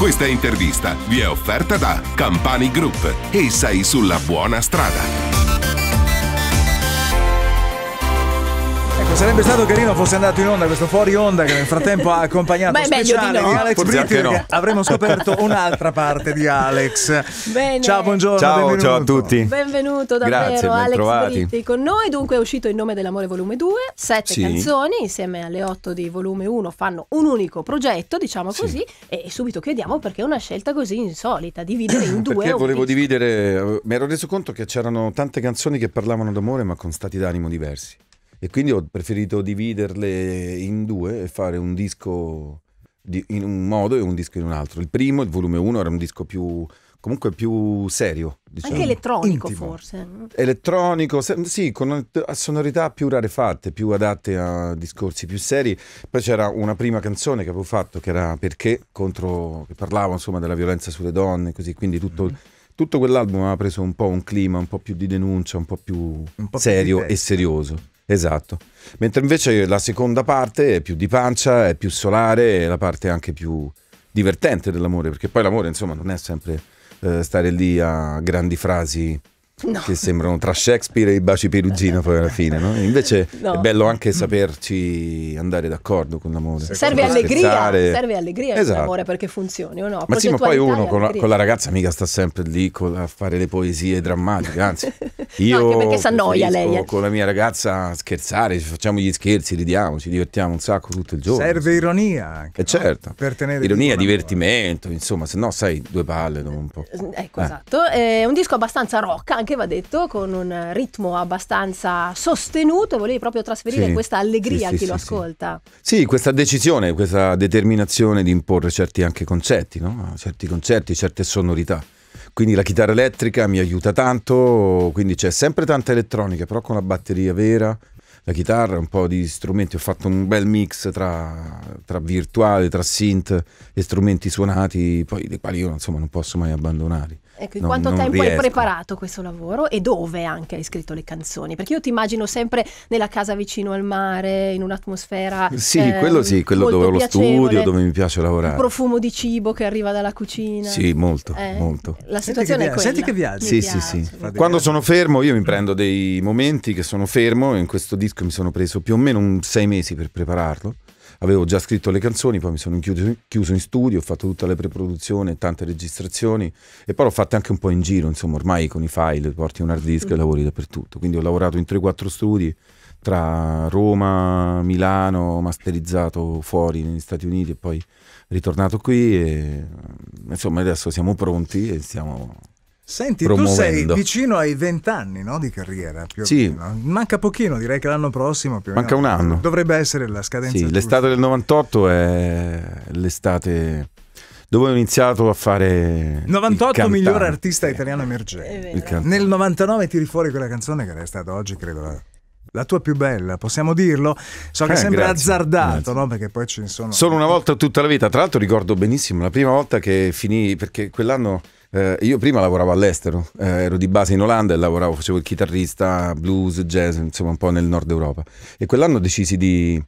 Questa intervista vi è offerta da Campani Group e sei sulla buona strada. Ecco, sarebbe stato carino fosse andato in onda questo fuori onda che nel frattempo ha accompagnato Beh, speciale no. Alex Britti no. avremo scoperto un'altra parte di Alex. Bene. Ciao, buongiorno. Ciao, ciao, a tutti. Benvenuto davvero Grazie, Alex trovati. Britti con noi. Dunque è uscito Il nome dell'amore volume 2, sette sì. canzoni insieme alle otto di volume 1 fanno un unico progetto, diciamo così, sì. e subito chiediamo perché è una scelta così insolita, dividere in due. Perché volevo dividere, eh, mi ero reso conto che c'erano tante canzoni che parlavano d'amore ma con stati d'animo diversi. E quindi ho preferito dividerle in due e fare un disco di, in un modo e un disco in un altro. Il primo, il volume 1, era un disco più comunque più serio. Diciamo, Anche elettronico intimo. forse. Eh? Elettronico, sì, con sonorità più rarefatte, più adatte a discorsi più seri. Poi c'era una prima canzone che avevo fatto che era Perché, contro, che parlava insomma della violenza sulle donne, così, quindi tutto... mm tutto quell'album ha preso un po' un clima un po' più di denuncia, un po' più un po serio più e serioso. Esatto. Mentre invece la seconda parte è più di pancia, è più solare, è la parte anche più divertente dell'amore, perché poi l'amore, insomma, non è sempre eh, stare lì a grandi frasi No. che sembrano tra Shakespeare e i baci perugino poi alla fine, no? Invece no. è bello anche saperci andare d'accordo con l'amore. Serve allegria, serve allegria esatto. l'amore perché funzioni o no? Ma sì, ma poi uno con la, con la, ragazza mica sta sempre lì con, a fare le poesie drammatiche, anzi io no, perché lei. Eh. con la mia ragazza scherzare, facciamo gli scherzi, ridiamo, ci divertiamo un sacco tutto il giorno. Serve ironia anche. Eh, certo. Per tenere ironia, divertimento, insomma, se no sai due palle dopo un po'. Eh, ecco, eh. esatto. È eh, un disco abbastanza rock anche anche, va detto, con un ritmo abbastanza sostenuto, volevi proprio trasferire sì, questa allegria sì, a chi sì, lo ascolta. Sì. questa decisione, questa determinazione di imporre certi anche concetti, no? certi concetti, certe sonorità. Quindi la chitarra elettrica mi aiuta tanto, quindi c'è sempre tanta elettronica, però con la batteria vera, la chitarra, un po' di strumenti. Ho fatto un bel mix tra, tra, virtuale, tra synth e strumenti suonati, poi dei quali io insomma non posso mai abbandonare. Ecco, in non, quanto non tempo riesco. hai preparato questo lavoro e dove anche hai scritto le canzoni? Perché io ti immagino sempre nella casa vicino al mare, in un'atmosfera. Sì, ehm, quello sì, quello dove ho lo studio, dove mi piace lavorare. Il profumo di cibo che arriva dalla cucina. Sì, molto, eh, molto. La situazione è quella. Senti che viaggi. Sì, sì, sì. Quando sono fermo, io mi prendo dei momenti che sono fermo. In questo disco mi sono preso più o meno sei mesi per prepararlo avevo già scritto le canzoni, poi mi sono chiuso, chiuso in studio, ho fatto tutta la pre-produzioni, tante registrazioni e poi l'ho fatta anche un po' in giro, insomma ormai con i file porti un hard disk e mm. lavori dappertutto, quindi ho lavorato in 3-4 studi tra Roma, Milano, masterizzato fuori negli Stati Uniti e poi ritornato qui e insomma adesso siamo pronti e stiamo Senti, promuovendo. tu sei vicino ai vent'anni no, di carriera. Più sì. Meno. Manca pochino, direi che l'anno prossimo. Manca un anno. Dovrebbe essere la scadenza. Sì, l'estate del 98 è l'estate dove ho iniziato a fare 98 miglior artista italiano emergente. Nel 99 tiri fuori quella canzone che è stata oggi, credo, la tua più bella, possiamo dirlo? So che eh, sembra grazie, azzardato, grazie. No? Perché poi ce ne sono. Solo una volta tutta la vita. Tra l'altro ricordo benissimo la prima volta che finì, perché quell'anno eh, io prima lavoravo all'estero, eh, ero di base in Olanda e lavoravo, facevo il chitarrista, blues, jazz, insomma un po' nel nord Europa. E quell'anno decisi di,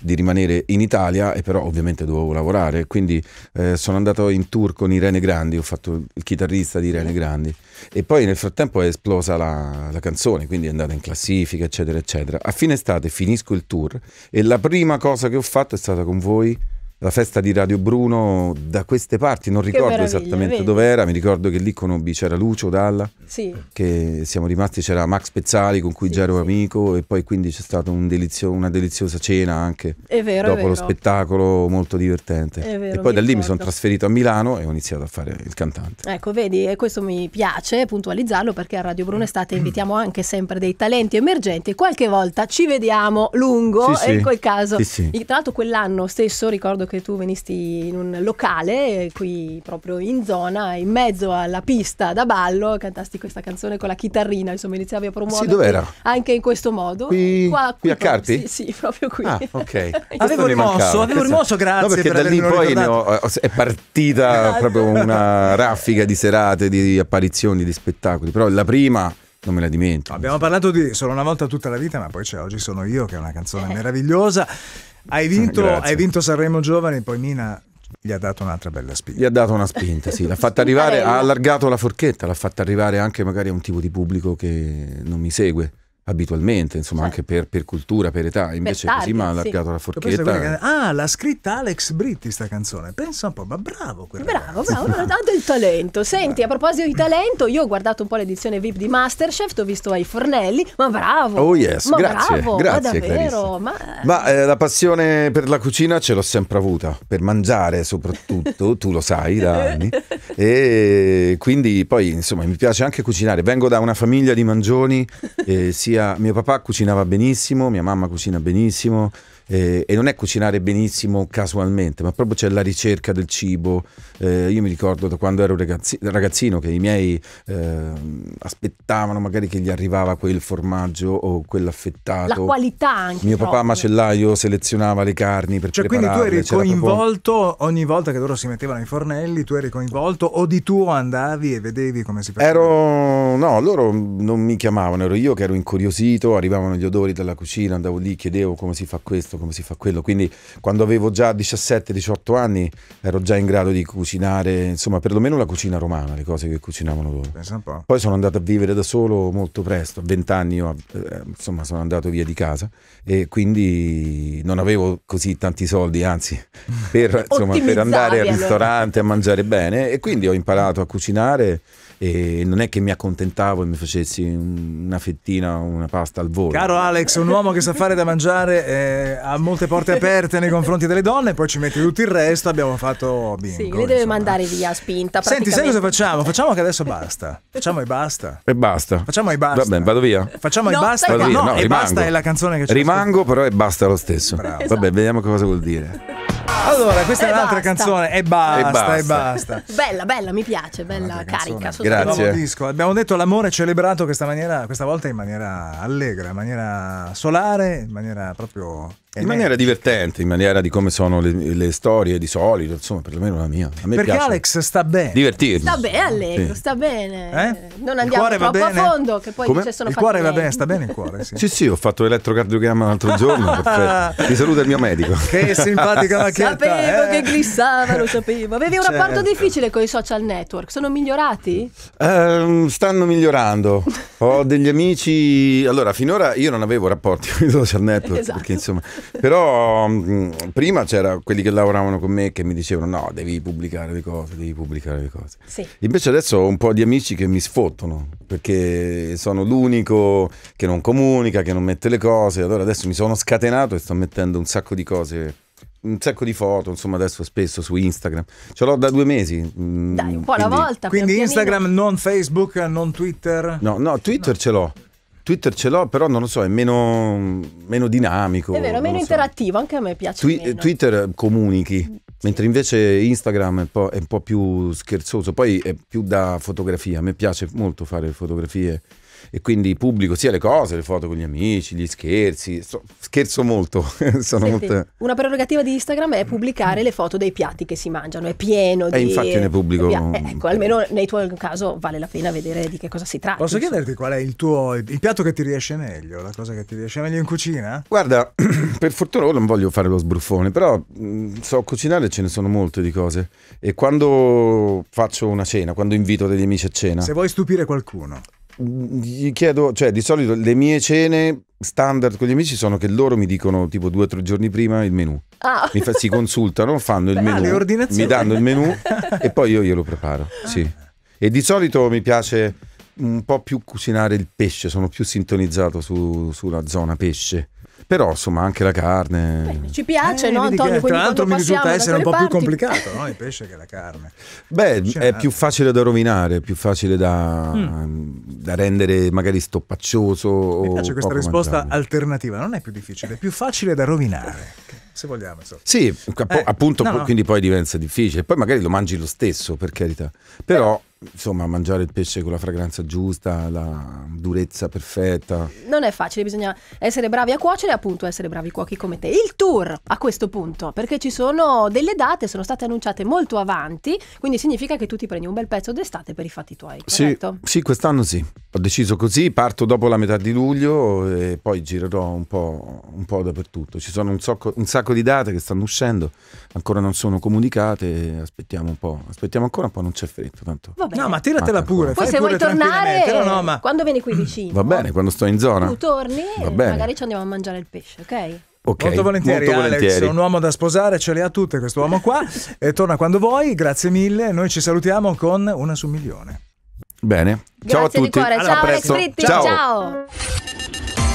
di rimanere in Italia e però ovviamente dovevo lavorare, quindi eh, sono andato in tour con Irene Grandi, ho fatto il chitarrista di Irene Grandi e poi nel frattempo è esplosa la, la, canzone, quindi è andata in classifica, eccetera, eccetera. A fine estate finisco il tour e la prima cosa che ho fatto è stata con voi la festa di Radio Bruno da queste parti, non ricordo esattamente dove era, mi ricordo che lì conobbi c'era Lucio Dalla, sì. che siamo rimasti, c'era Max Pezzali con cui sì, già ero sì. amico e poi quindi c'è stata un delizio, una deliziosa cena anche è vero, dopo lo spettacolo molto divertente. Vero, e poi da lì ricordo. mi sono trasferito a Milano e ho iniziato a fare il cantante. Ecco, vedi, e questo mi piace puntualizzarlo perché a Radio Bruno Estate invitiamo anche sempre dei talenti emergenti e qualche volta ci vediamo lungo e in quel caso, tra l'altro quell'anno stesso ricordo che tu venisti in un locale, eh, qui proprio in zona, in mezzo alla pista da ballo, cantasti questa canzone con la chitarrina, insomma iniziavi a promuovere sì, anche in questo modo. Qui, qua, qui, qui a Carpi? Sì, sì, proprio qui. Ah, ok. avevo rimosso, avevo rimosso, grazie. No, perché per da lì poi ho, è partita proprio una raffica di serate, di apparizioni, di spettacoli, però la prima non me la dimentico. Abbiamo parlato di Solo una volta tutta la vita, ma poi c'è Oggi sono io, che è una canzone eh. meravigliosa. Hai vinto, hai vinto Sanremo Giovani, poi Mina gli ha dato un'altra bella spinta. Gli ha dato una spinta, sì. L'ha fatta arrivare, ha allargato la forchetta, l'ha fatta arrivare anche magari a un tipo di pubblico che non mi segue abitualmente, insomma, sì. anche per, per, cultura, per età, invece per target, così mi ha allargato sì. la forchetta. Che... Ah, l'ha scritta Alex Britti sta canzone, pensa un po', ma bravo quella. Bravo, ragazza. bravo, ha del talento. Senti, bravo. a proposito di talento, io ho guardato un po' l'edizione VIP di Masterchef, ti ho visto ai fornelli, ma bravo. Oh yes, ma grazie, bravo, grazie, ma davvero. Ma, ma eh, la passione per la cucina ce l'ho sempre avuta, per mangiare soprattutto, tu lo sai da anni, e quindi poi insomma mi piace anche cucinare, vengo da una famiglia di mangioni, eh, sia mio papà cucinava benissimo, mia mamma cucina benissimo, eh, e non è cucinare benissimo casualmente, ma proprio c'è la ricerca del cibo. Eh, io mi ricordo da quando ero ragazzi, ragazzino che i miei eh, aspettavano magari che gli arrivava quel formaggio o quell'affettato. La qualità anche. Mio proprio. papà macellaio selezionava le carni per cioè, Quindi tu eri coinvolto proprio... ogni volta che loro si mettevano ai fornelli, tu eri coinvolto o di tuo andavi e vedevi come si faceva? Ero... No, loro non mi chiamavano, ero io che ero incuriosito, arrivavano gli odori dalla cucina, andavo lì, chiedevo come si fa questo, come si fa quello. Quindi quando avevo già 17-18 anni ero già in grado di cucinare, insomma, perlomeno la cucina romana, le cose che cucinavano loro. Poi sono andato a vivere da solo molto presto, a 20 anni ho, eh, insomma, sono andato via di casa e quindi non avevo così tanti soldi, anzi, per, insomma, per andare al ristorante a mangiare bene e quindi ho imparato a cucinare e non è che mi accontentavo e mi facessi una fettina una pasta al volo. Caro Alex, un uomo che sa fare da mangiare eh, ha molte porte aperte nei confronti delle donne, poi ci mette tutto il resto, abbiamo fatto bingo. Sì, le deve mandare via spinta. Senti, sai cosa facciamo? Facciamo che adesso basta. Facciamo e basta. E basta. Facciamo e basta. Va bene, vado via. Facciamo no, e basta. Vado via. No, no e basta è la canzone che c'è. Rimango, però e basta lo stesso. Esatto. Vabbè, vediamo cosa vuol dire. Allora, questa è un'altra basta. canzone e basta, e basta, e basta. Bella, bella, mi piace, bella carica. Grazie. Disco. Abbiamo detto l'amore celebrato questa, maniera, questa volta in maniera allegra, in maniera solare, in maniera proprio eh, in maniera divertente, in maniera di come sono le, le storie di solito, insomma, perlomeno la mia. A me Perché piace Alex sta bene. Divertirsi. Sta bene, allegro, sì. sta bene. Eh? Non andiamo troppo a fondo, che poi come? sono Il cuore va bene, sta bene il cuore, sì. sì, sì, ho fatto l'elettrocardiogramma l'altro giorno, perfetto. Ti saluta il mio medico. Che simpatica macchina. Sapevo eh? che glissava, lo sapevo. Avevi un certo. rapporto difficile con i social network, sono migliorati? Um, stanno migliorando. Ho degli amici, allora finora io non avevo rapporti con i social network, esatto. perché, insomma, però mh, prima c'erano quelli che lavoravano con me che mi dicevano no, devi pubblicare le cose, devi pubblicare le cose. Sì. Invece adesso ho un po' di amici che mi sfottono, perché sono l'unico che non comunica, che non mette le cose, allora adesso mi sono scatenato e sto mettendo un sacco di cose un sacco di foto, insomma, adesso spesso su Instagram. Ce l'ho da due mesi. Mm, Dai, un po' alla volta. Quindi Instagram, pianino. non Facebook, non Twitter? No, no, Twitter no. ce l'ho. Twitter ce l'ho, però non lo so, è meno, meno dinamico. È vero, meno so. interattivo, anche a me piace. Twi- Twitter comunichi, sì. mentre invece Instagram è un, po', è un po' più scherzoso, poi è più da fotografia, a me piace molto fare fotografie e quindi pubblico sia le cose, le foto con gli amici, gli scherzi, so, scherzo molto. Senti, molto. Una prerogativa di Instagram è pubblicare le foto dei piatti che si mangiano, è pieno eh, di... E infatti ne pubblico... Eh, ecco, almeno nel tuo caso vale la pena vedere di che cosa si tratta. Posso chiederti qual è il tuo, il piatto che ti riesce meglio, la cosa che ti riesce meglio in cucina? Guarda, per fortuna ora non voglio fare lo sbruffone, però mm, so cucinare ce ne sono molte di cose e quando faccio una cena, quando invito degli amici a cena... Se vuoi stupire qualcuno gli chiedo, cioè di solito le mie cene standard con gli amici sono che loro mi dicono tipo due o tre giorni prima il menù. Ah. Fa, si consultano, fanno il menù, ah, mi danno il menù e poi io glielo preparo. Ah. Sì. E di solito mi piace un po' più cucinare il pesce, sono più sintonizzato su, sulla zona pesce. Però insomma anche la carne. Bene, ci piace, eh, no Antonio? Che, tra l'altro mi risulta essere un po' parti. più complicato no? il pesce che la carne. Beh, C'è cioè, è più facile da rovinare, più facile da, mm. da rendere magari stoppaccioso. Mi piace questa risposta mangiabile. alternativa, non è più difficile, è più facile da rovinare se vogliamo. So. Sì, eh, appunto, no, no. quindi poi diventa difficile. Poi magari lo mangi lo stesso, per carità. Però eh insomma, mangiare il pesce con la fragranza giusta, la durezza perfetta. Non è facile, bisogna essere bravi a cuocere e appunto essere bravi cuochi come te. Il tour a questo punto, perché ci sono delle date, sono state annunciate molto avanti, quindi significa che tu ti prendi un bel pezzo d'estate per i fatti tuoi. Corretto? Sì, sì quest'anno sì. Ho deciso così, parto dopo la metà di luglio e poi girerò un po', un po dappertutto. Ci sono un, socco, un sacco di date che stanno uscendo, ancora non sono comunicate, aspettiamo un po', aspettiamo ancora un po', non c'è fretta tanto. Va bene. No, ma tiratela pure. Poi se pure vuoi tornare, no, no, ma... Eh, quando vieni qui vicino. Va bene, quando sto in zona. Tu torni e magari ci andiamo a mangiare il pesce, ok? Okay, molto volentieri, molto Alex, volentieri. un uomo da sposare, ce le ha tutte questo uomo qua. e torna quando vuoi, grazie mille. Noi ci salutiamo con una su milione. Bene, ciao a tutti. Allora, ciao presto. Alex ciao. ciao.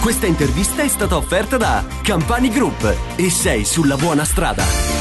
Questa intervista è stata offerta da Campani Group e sei sulla buona strada.